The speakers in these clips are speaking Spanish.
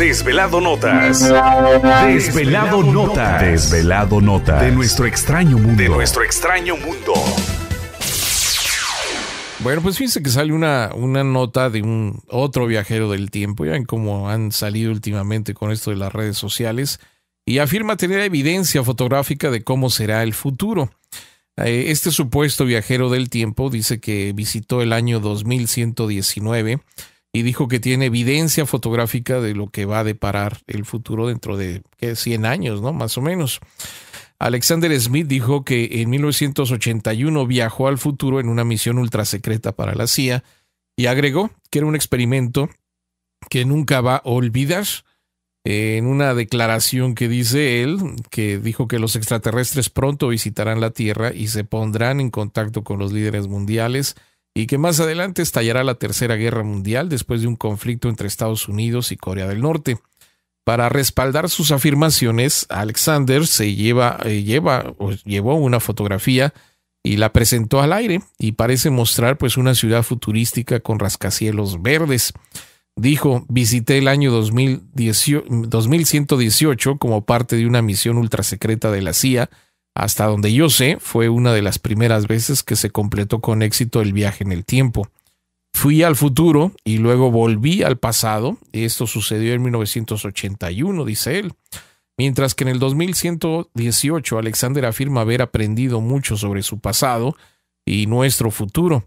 Desvelado Notas. Desvelado, Notas. Desvelado nota De nuestro extraño mundo. De nuestro extraño mundo. Bueno, pues fíjense que sale una, una nota de un otro viajero del tiempo. Ya ven cómo han salido últimamente con esto de las redes sociales. Y afirma tener evidencia fotográfica de cómo será el futuro. Eh, este supuesto viajero del tiempo dice que visitó el año 2119 y dijo que tiene evidencia fotográfica de lo que va a deparar el futuro dentro de 100 años, ¿no? Más o menos. Alexander Smith dijo que en 1981 viajó al futuro en una misión secreta para la CIA y agregó que era un experimento que nunca va a olvidar. En una declaración que dice él, que dijo que los extraterrestres pronto visitarán la Tierra y se pondrán en contacto con los líderes mundiales y que más adelante estallará la Tercera Guerra Mundial después de un conflicto entre Estados Unidos y Corea del Norte. Para respaldar sus afirmaciones, Alexander se lleva, eh, lleva o llevó una fotografía y la presentó al aire y parece mostrar pues una ciudad futurística con rascacielos verdes. Dijo, visité el año 2018, 2118 como parte de una misión ultrasecreta de la CIA hasta donde yo sé, fue una de las primeras veces que se completó con éxito el viaje en el tiempo. Fui al futuro y luego volví al pasado. Esto sucedió en 1981, dice él. Mientras que en el 2118 Alexander afirma haber aprendido mucho sobre su pasado y nuestro futuro.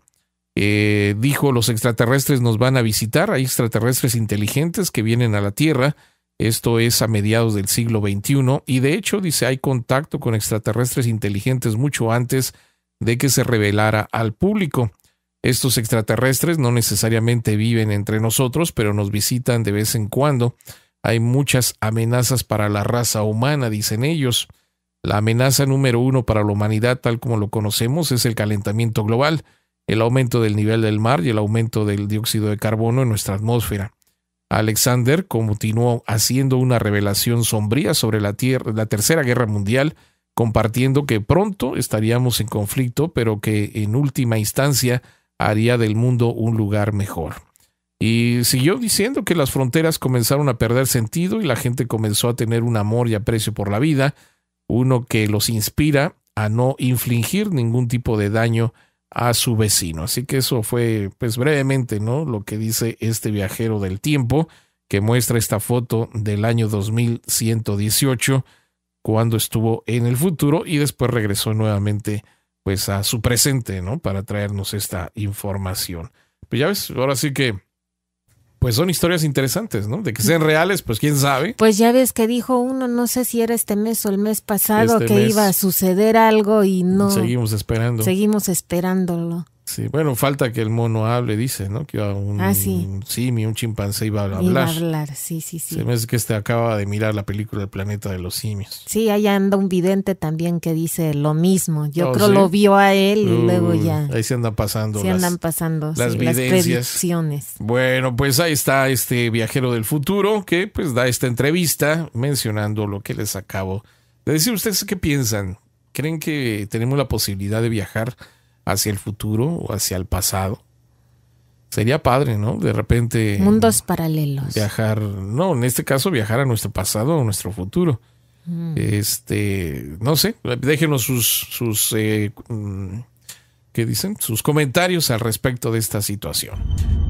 Eh, dijo, los extraterrestres nos van a visitar, hay extraterrestres inteligentes que vienen a la Tierra esto es a mediados del siglo XXI y de hecho dice hay contacto con extraterrestres inteligentes mucho antes de que se revelara al público. Estos extraterrestres no necesariamente viven entre nosotros, pero nos visitan de vez en cuando. Hay muchas amenazas para la raza humana, dicen ellos. La amenaza número uno para la humanidad, tal como lo conocemos, es el calentamiento global, el aumento del nivel del mar y el aumento del dióxido de carbono en nuestra atmósfera. Alexander continuó haciendo una revelación sombría sobre la, tierra, la Tercera Guerra Mundial, compartiendo que pronto estaríamos en conflicto, pero que en última instancia haría del mundo un lugar mejor. Y siguió diciendo que las fronteras comenzaron a perder sentido y la gente comenzó a tener un amor y aprecio por la vida, uno que los inspira a no infligir ningún tipo de daño a su vecino. Así que eso fue, pues brevemente, ¿no? Lo que dice este viajero del tiempo, que muestra esta foto del año 2118, cuando estuvo en el futuro y después regresó nuevamente, pues a su presente, ¿no? Para traernos esta información. Pues ya ves, ahora sí que pues son historias interesantes, ¿no? De que sean reales, pues quién sabe. Pues ya ves que dijo uno, no sé si era este mes o el mes pasado, este que iba a suceder algo y no. Seguimos esperando. Seguimos esperándolo. Sí, bueno, falta que el mono hable, dice, ¿no? Que un, un ah, simio, un chimpancé iba a hablar. hablar, sí, sí, sí. Se me hace que este acaba de mirar la película El planeta de los simios. Sí, ahí anda un vidente también que dice lo mismo. Yo oh, creo lo vio a él y luego ya. Ahí se andan pasando. las, andan pasando las, predicciones. Bueno, pues ahí está este viajero del futuro que pues da esta entrevista mencionando lo que les acabo de decir. ¿Ustedes qué piensan? ¿Creen que tenemos la posibilidad de viajar? hacia el futuro o hacia el pasado. Sería padre, ¿no? De repente. Mundos paralelos. Viajar, no, en este caso viajar a nuestro pasado o nuestro futuro. Mm. Este, no sé, déjenos sus, eh, mm, ¿qué dicen? Sus comentarios al respecto de esta situación.